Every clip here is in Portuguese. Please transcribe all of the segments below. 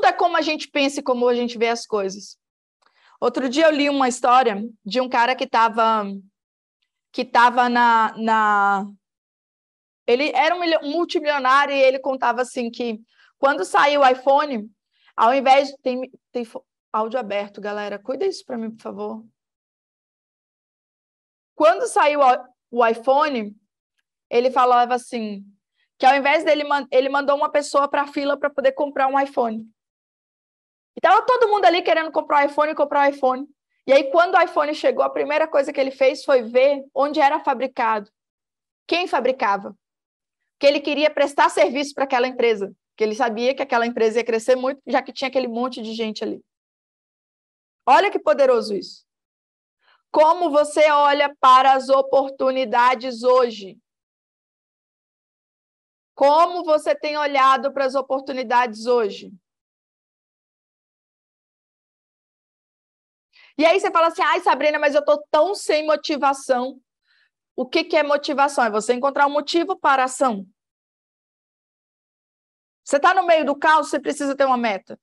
muda é como a gente pensa e como a gente vê as coisas. Outro dia eu li uma história de um cara que estava que tava na, na. Ele era um multimilionário e ele contava assim que quando saiu o iPhone, ao invés de. Tem, tem áudio aberto, galera. Cuida isso para mim, por favor. Quando saiu o iPhone, ele falava assim: que ao invés dele, ele mandou uma pessoa para a fila para poder comprar um iPhone. E tava todo mundo ali querendo comprar o iPhone, comprar o iPhone. E aí, quando o iPhone chegou, a primeira coisa que ele fez foi ver onde era fabricado, quem fabricava, que ele queria prestar serviço para aquela empresa, que ele sabia que aquela empresa ia crescer muito, já que tinha aquele monte de gente ali. Olha que poderoso isso. Como você olha para as oportunidades hoje? Como você tem olhado para as oportunidades hoje? E aí você fala assim, ai, Sabrina, mas eu tô tão sem motivação. O que, que é motivação? É você encontrar um motivo para a ação. Você está no meio do caos, você precisa ter uma meta.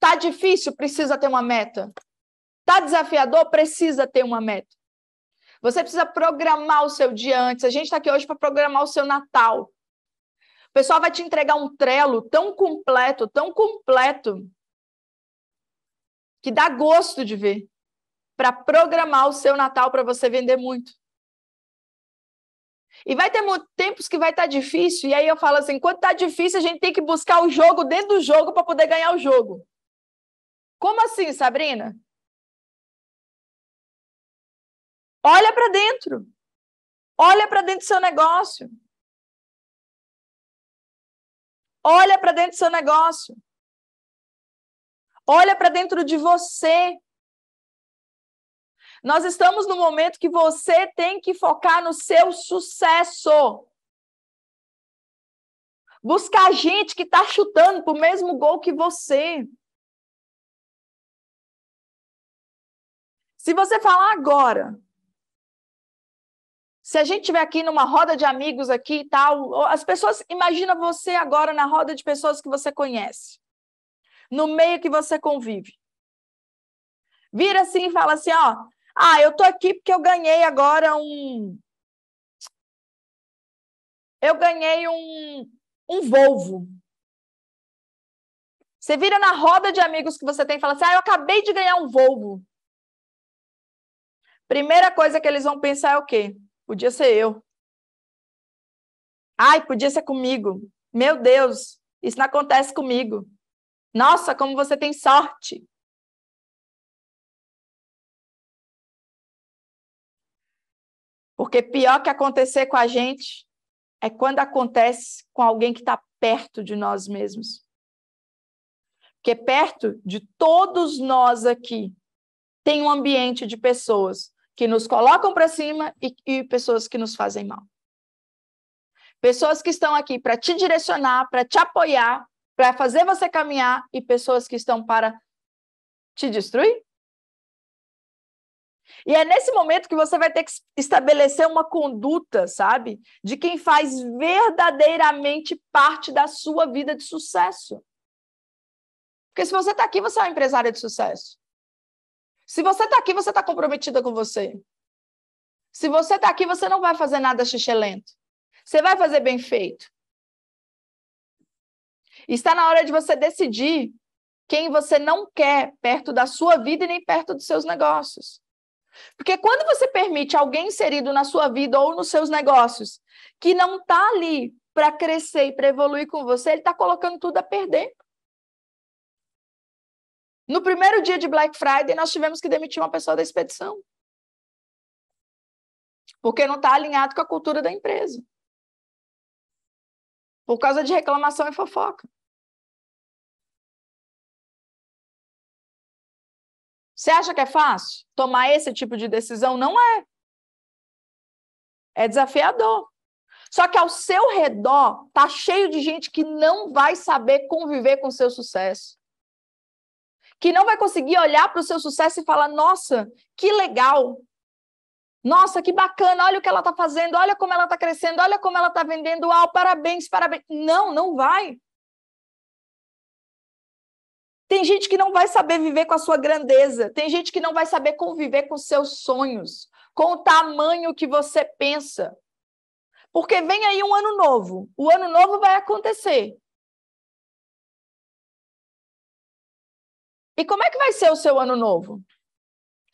Tá difícil, precisa ter uma meta. Tá desafiador, precisa ter uma meta. Você precisa programar o seu dia antes. A gente está aqui hoje para programar o seu Natal. O pessoal vai te entregar um trelo tão completo, tão completo, que dá gosto de ver para programar o seu Natal para você vender muito. E vai ter tempos que vai estar tá difícil, e aí eu falo assim: quando está difícil, a gente tem que buscar o jogo dentro do jogo para poder ganhar o jogo. Como assim, Sabrina? Olha para dentro. Olha para dentro do seu negócio. Olha para dentro do seu negócio. Olha para dentro de você. Nós estamos no momento que você tem que focar no seu sucesso. Buscar gente que está chutando para o mesmo gol que você. Se você falar agora, se a gente tiver aqui numa roda de amigos aqui e tal, as pessoas imagina você agora na roda de pessoas que você conhece, no meio que você convive. Vira assim e fala assim, ó, ah, eu tô aqui porque eu ganhei agora um. Eu ganhei um, um Volvo. Você vira na roda de amigos que você tem e fala assim: ah, eu acabei de ganhar um Volvo. Primeira coisa que eles vão pensar é o quê? Podia ser eu. Ai, podia ser comigo. Meu Deus, isso não acontece comigo. Nossa, como você tem sorte. Porque pior que acontecer com a gente é quando acontece com alguém que está perto de nós mesmos. Porque perto de todos nós aqui tem um ambiente de pessoas que nos colocam para cima e, e pessoas que nos fazem mal. Pessoas que estão aqui para te direcionar, para te apoiar, para fazer você caminhar e pessoas que estão para te destruir, e é nesse momento que você vai ter que estabelecer uma conduta, sabe? De quem faz verdadeiramente parte da sua vida de sucesso. Porque se você está aqui, você é uma empresária de sucesso. Se você está aqui, você está comprometida com você. Se você está aqui, você não vai fazer nada xixi lento. Você vai fazer bem feito. Está na hora de você decidir quem você não quer perto da sua vida e nem perto dos seus negócios. Porque quando você permite alguém inserido na sua vida ou nos seus negócios que não está ali para crescer e para evoluir com você, ele está colocando tudo a perder. No primeiro dia de Black Friday, nós tivemos que demitir uma pessoa da expedição. Porque não está alinhado com a cultura da empresa. Por causa de reclamação e fofoca. Você acha que é fácil tomar esse tipo de decisão? Não é. É desafiador. Só que ao seu redor tá cheio de gente que não vai saber conviver com o seu sucesso. Que não vai conseguir olhar para o seu sucesso e falar: "Nossa, que legal, nossa, que bacana, olha o que ela está fazendo, olha como ela está crescendo, olha como ela está vendendo, uau, parabéns, parabéns. Não, não vai. Tem gente que não vai saber viver com a sua grandeza, tem gente que não vai saber conviver com seus sonhos, com o tamanho que você pensa. Porque vem aí um ano novo, o ano novo vai acontecer. E como é que vai ser o seu ano novo?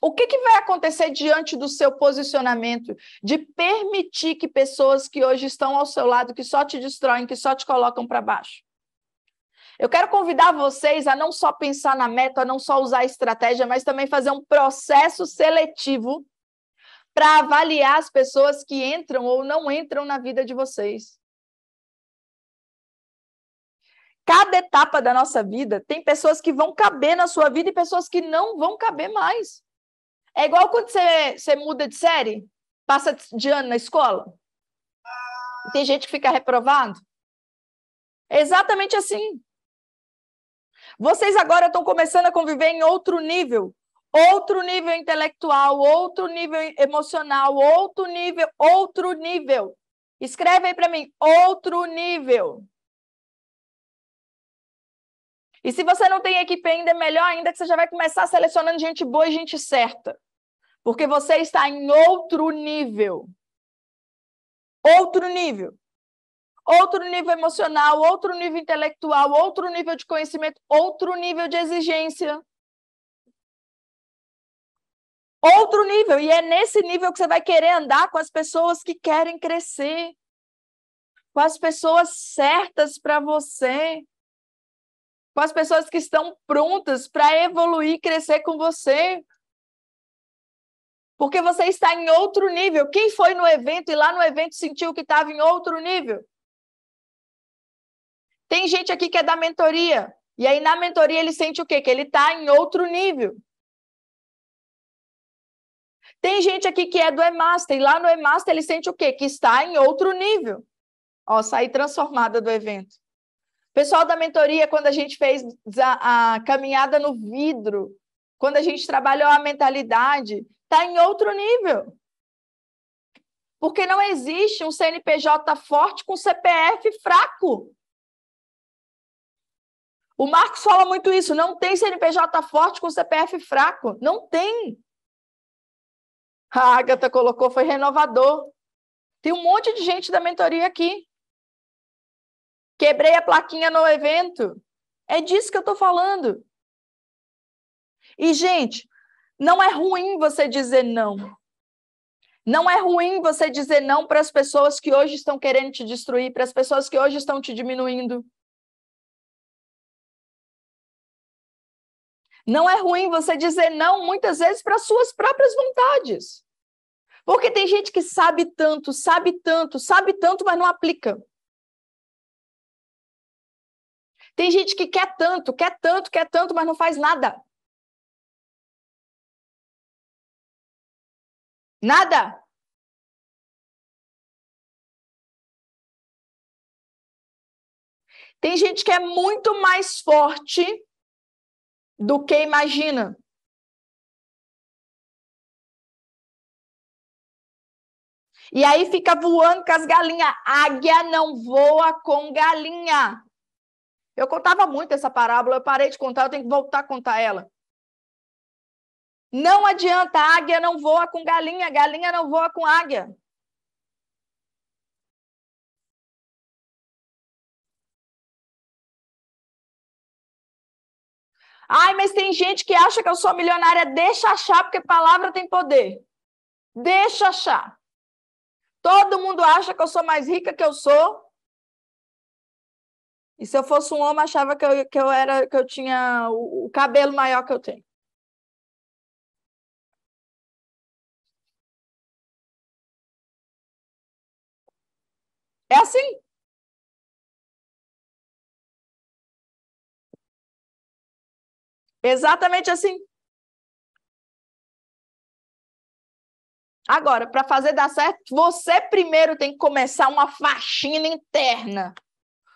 O que, que vai acontecer diante do seu posicionamento de permitir que pessoas que hoje estão ao seu lado, que só te destroem, que só te colocam para baixo, eu quero convidar vocês a não só pensar na meta, a não só usar a estratégia, mas também fazer um processo seletivo para avaliar as pessoas que entram ou não entram na vida de vocês. Cada etapa da nossa vida tem pessoas que vão caber na sua vida e pessoas que não vão caber mais. É igual quando você, você muda de série, passa de ano na escola. Tem gente que fica reprovado. É exatamente assim. Vocês agora estão começando a conviver em outro nível, outro nível intelectual, outro nível emocional, outro nível, outro nível. Escreve aí para mim, outro nível. E se você não tem equipe ainda, é melhor ainda que você já vai começar selecionando gente boa e gente certa. Porque você está em outro nível. Outro nível outro nível emocional, outro nível intelectual, outro nível de conhecimento, outro nível de exigência. Outro nível, e é nesse nível que você vai querer andar com as pessoas que querem crescer, com as pessoas certas para você, com as pessoas que estão prontas para evoluir e crescer com você. Porque você está em outro nível. Quem foi no evento e lá no evento sentiu que estava em outro nível? Tem gente aqui que é da mentoria. E aí, na mentoria, ele sente o quê? Que ele está em outro nível. Tem gente aqui que é do Emaster, e lá no Emaster ele sente o quê? Que está em outro nível. Ó, saí transformada do evento. Pessoal da mentoria, quando a gente fez a, a caminhada no vidro, quando a gente trabalhou a mentalidade, está em outro nível. Porque não existe um CNPJ forte com CPF fraco. O Marcos fala muito isso. Não tem CNPJ forte com CPF fraco. Não tem. A Agatha colocou, foi renovador. Tem um monte de gente da mentoria aqui. Quebrei a plaquinha no evento. É disso que eu estou falando. E, gente, não é ruim você dizer não. Não é ruim você dizer não para as pessoas que hoje estão querendo te destruir, para as pessoas que hoje estão te diminuindo, Não é ruim você dizer não muitas vezes para suas próprias vontades. Porque tem gente que sabe tanto, sabe tanto, sabe tanto, mas não aplica. Tem gente que quer tanto, quer tanto, quer tanto, mas não faz nada. Nada. Tem gente que é muito mais forte do que imagina. E aí fica voando com as galinhas. Águia não voa com galinha. Eu contava muito essa parábola, eu parei de contar, eu tenho que voltar a contar ela. Não adianta, águia não voa com galinha, galinha não voa com águia. Ai, mas tem gente que acha que eu sou milionária. Deixa achar, porque palavra tem poder. Deixa achar. Todo mundo acha que eu sou mais rica que eu sou. E se eu fosse um homem, achava que eu, que eu era, que eu tinha o, o cabelo maior que eu tenho. É assim. Exatamente assim. Agora, para fazer dar certo, você primeiro tem que começar uma faxina interna,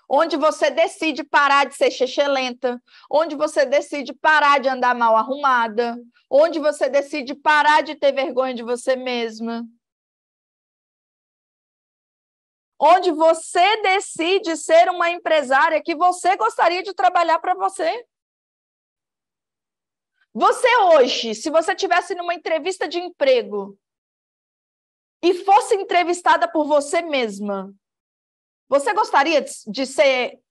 onde você decide parar de ser xixi lenta, onde você decide parar de andar mal arrumada, onde você decide parar de ter vergonha de você mesma. Onde você decide ser uma empresária que você gostaria de trabalhar para você. Você hoje, se você tivesse numa entrevista de emprego e fosse entrevistada por você mesma, você gostaria de ser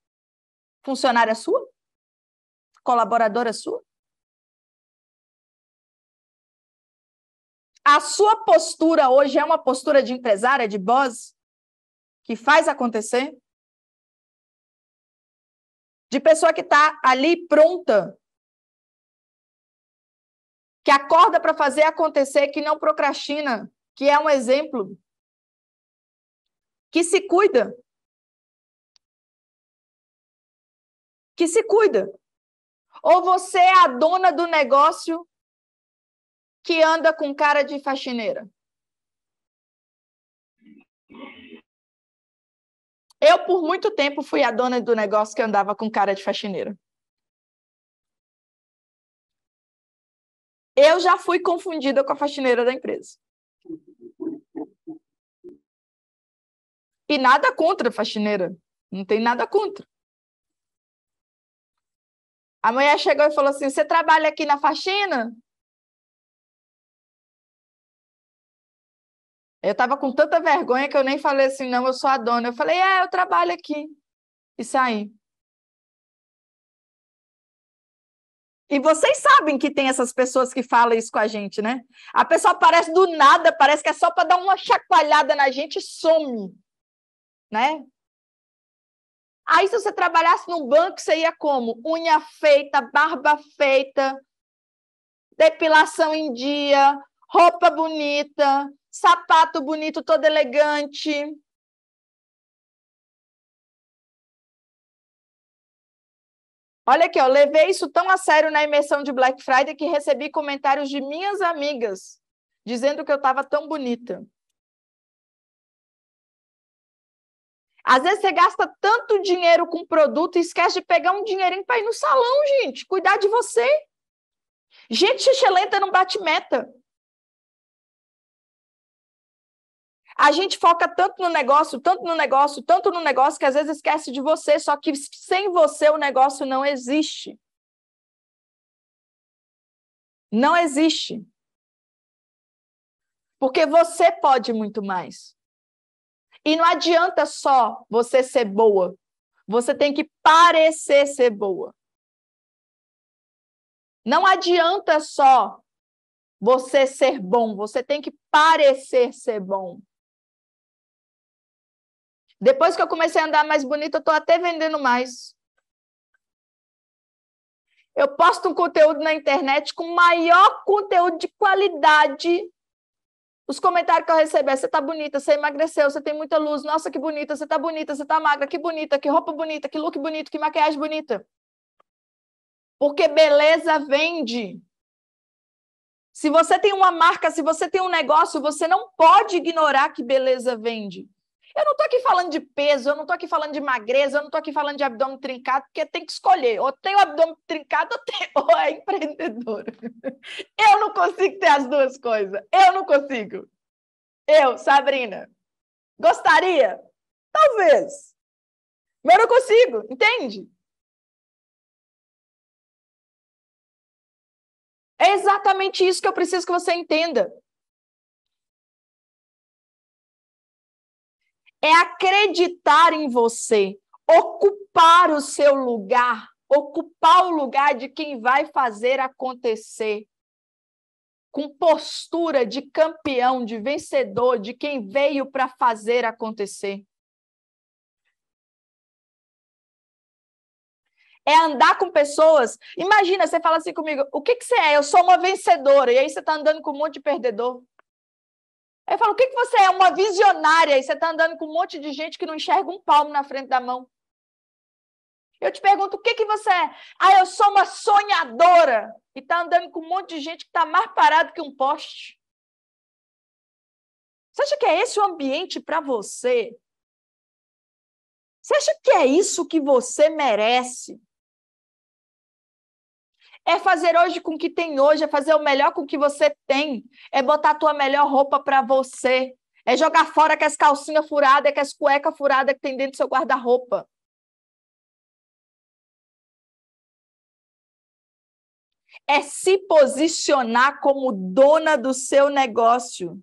funcionária sua? Colaboradora sua? A sua postura hoje é uma postura de empresária, de boss, que faz acontecer? De pessoa que está ali pronta que acorda para fazer acontecer, que não procrastina, que é um exemplo, que se cuida. Que se cuida. Ou você é a dona do negócio que anda com cara de faxineira? Eu, por muito tempo, fui a dona do negócio que andava com cara de faxineira. Eu já fui confundida com a faxineira da empresa. E nada contra a faxineira. Não tem nada contra. A mulher chegou e falou assim: Você trabalha aqui na faxina? Eu estava com tanta vergonha que eu nem falei assim: Não, eu sou a dona. Eu falei: É, eu trabalho aqui. E saí. E vocês sabem que tem essas pessoas que falam isso com a gente, né? A pessoa aparece do nada, parece que é só para dar uma chacoalhada na gente e some, né? Aí, se você trabalhasse num banco, você ia como? Unha feita, barba feita, depilação em dia, roupa bonita, sapato bonito, todo elegante, Olha aqui, ó, levei isso tão a sério na imersão de Black Friday que recebi comentários de minhas amigas dizendo que eu estava tão bonita. Às vezes você gasta tanto dinheiro com produto e esquece de pegar um dinheirinho para ir no salão, gente, cuidar de você. Gente, xixelenta não bate meta. A gente foca tanto no negócio, tanto no negócio, tanto no negócio, que às vezes esquece de você, só que sem você o negócio não existe. Não existe. Porque você pode muito mais. E não adianta só você ser boa. Você tem que parecer ser boa. Não adianta só você ser bom, você tem que parecer ser bom. Depois que eu comecei a andar mais bonita, eu estou até vendendo mais. Eu posto um conteúdo na internet com maior conteúdo de qualidade. Os comentários que eu recebo é: você está bonita, você emagreceu, você tem muita luz, nossa, que bonita, você está bonita, você está magra, que bonita, que roupa bonita, que look bonito, que maquiagem bonita. Porque beleza vende. Se você tem uma marca, se você tem um negócio, você não pode ignorar que beleza vende. Eu não estou aqui falando de peso, eu não estou aqui falando de magreza, eu não estou aqui falando de abdômen trincado, porque tem que escolher. Ou tem o abdômen trincado ou, tem, ou é empreendedora. Eu não consigo ter as duas coisas. Eu não consigo. Eu, Sabrina, gostaria? Talvez. Mas eu não consigo, entende? É exatamente isso que eu preciso que você entenda. é acreditar em você, ocupar o seu lugar, ocupar o lugar de quem vai fazer acontecer. Com postura de campeão, de vencedor, de quem veio para fazer acontecer. é andar com pessoas. Imagina, você fala assim comigo: o que, que você é? Eu sou uma vencedora. E aí você está andando com um monte de perdedor. Aí falo o que, que você é? Uma visionária e você está andando com um monte de gente que não enxerga um palmo na frente da mão. Eu te pergunto: o que, que você é? Ah, eu sou uma sonhadora e está andando com um monte de gente que está mais parado que um poste. Você acha que é esse o ambiente para você? Você acha que é isso que você merece? É fazer hoje com o que tem hoje, é fazer o melhor com o que você tem, é botar a tua melhor roupa para você, é jogar fora aquelas as calcinhas furadas, que as cuecas furadas que tem dentro do seu guarda-roupa. É se posicionar como dona do seu negócio.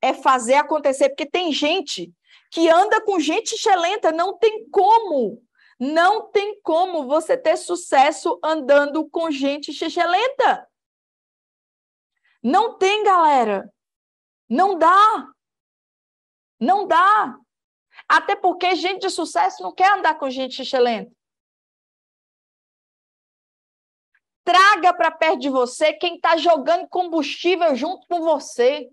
É fazer acontecer, porque tem gente que anda com gente excelente, não tem como. Não tem como você ter sucesso andando com gente excelente. Não tem, galera. Não dá. Não dá. Até porque gente de sucesso não quer andar com gente excelente. Traga para perto de você quem está jogando combustível junto com você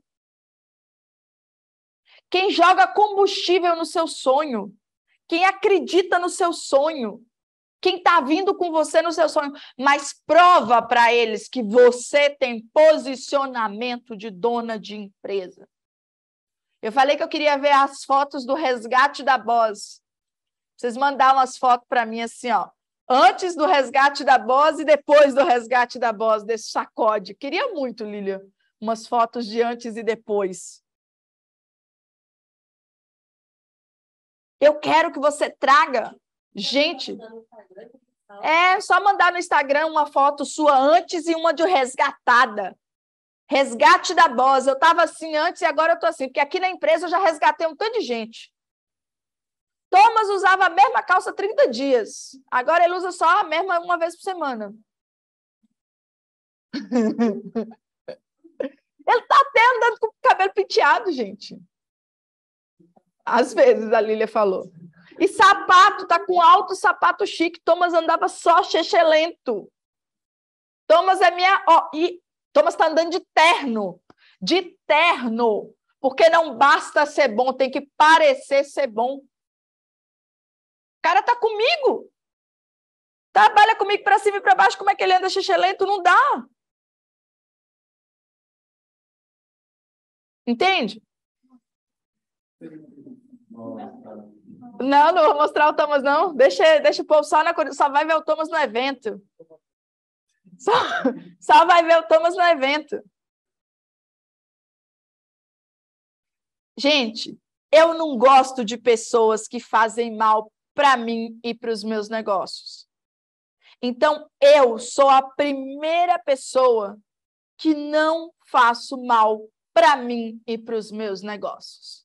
quem joga combustível no seu sonho, quem acredita no seu sonho, quem está vindo com você no seu sonho, mas prova para eles que você tem posicionamento de dona de empresa. Eu falei que eu queria ver as fotos do resgate da Bose. Vocês mandaram as fotos para mim assim, ó. Antes do resgate da Bose e depois do resgate da Bose, desse sacode. Queria muito, Lilian, umas fotos de antes e depois. Eu quero que você traga. Gente, é só mandar no Instagram uma foto sua antes e uma de resgatada. Resgate da Boss. Eu estava assim antes e agora eu estou assim, porque aqui na empresa eu já resgatei um tanto de gente. Thomas usava a mesma calça 30 dias. Agora ele usa só a mesma uma vez por semana. ele está até andando com o cabelo penteado, gente. Às vezes, a Lília falou. E sapato, tá com alto sapato chique. Thomas andava só chechelento. Thomas é minha. Ó, e Thomas tá andando de terno. De terno. Porque não basta ser bom, tem que parecer ser bom. O cara tá comigo. Trabalha comigo para cima e para baixo. Como é que ele anda chechelento? Não dá. Entende? Não, não vou mostrar o Thomas, não. Deixa, deixa o povo só na só vai ver o Thomas no evento. Só, só vai ver o Thomas no evento. Gente, eu não gosto de pessoas que fazem mal para mim e para os meus negócios. Então, eu sou a primeira pessoa que não faço mal para mim e para os meus negócios.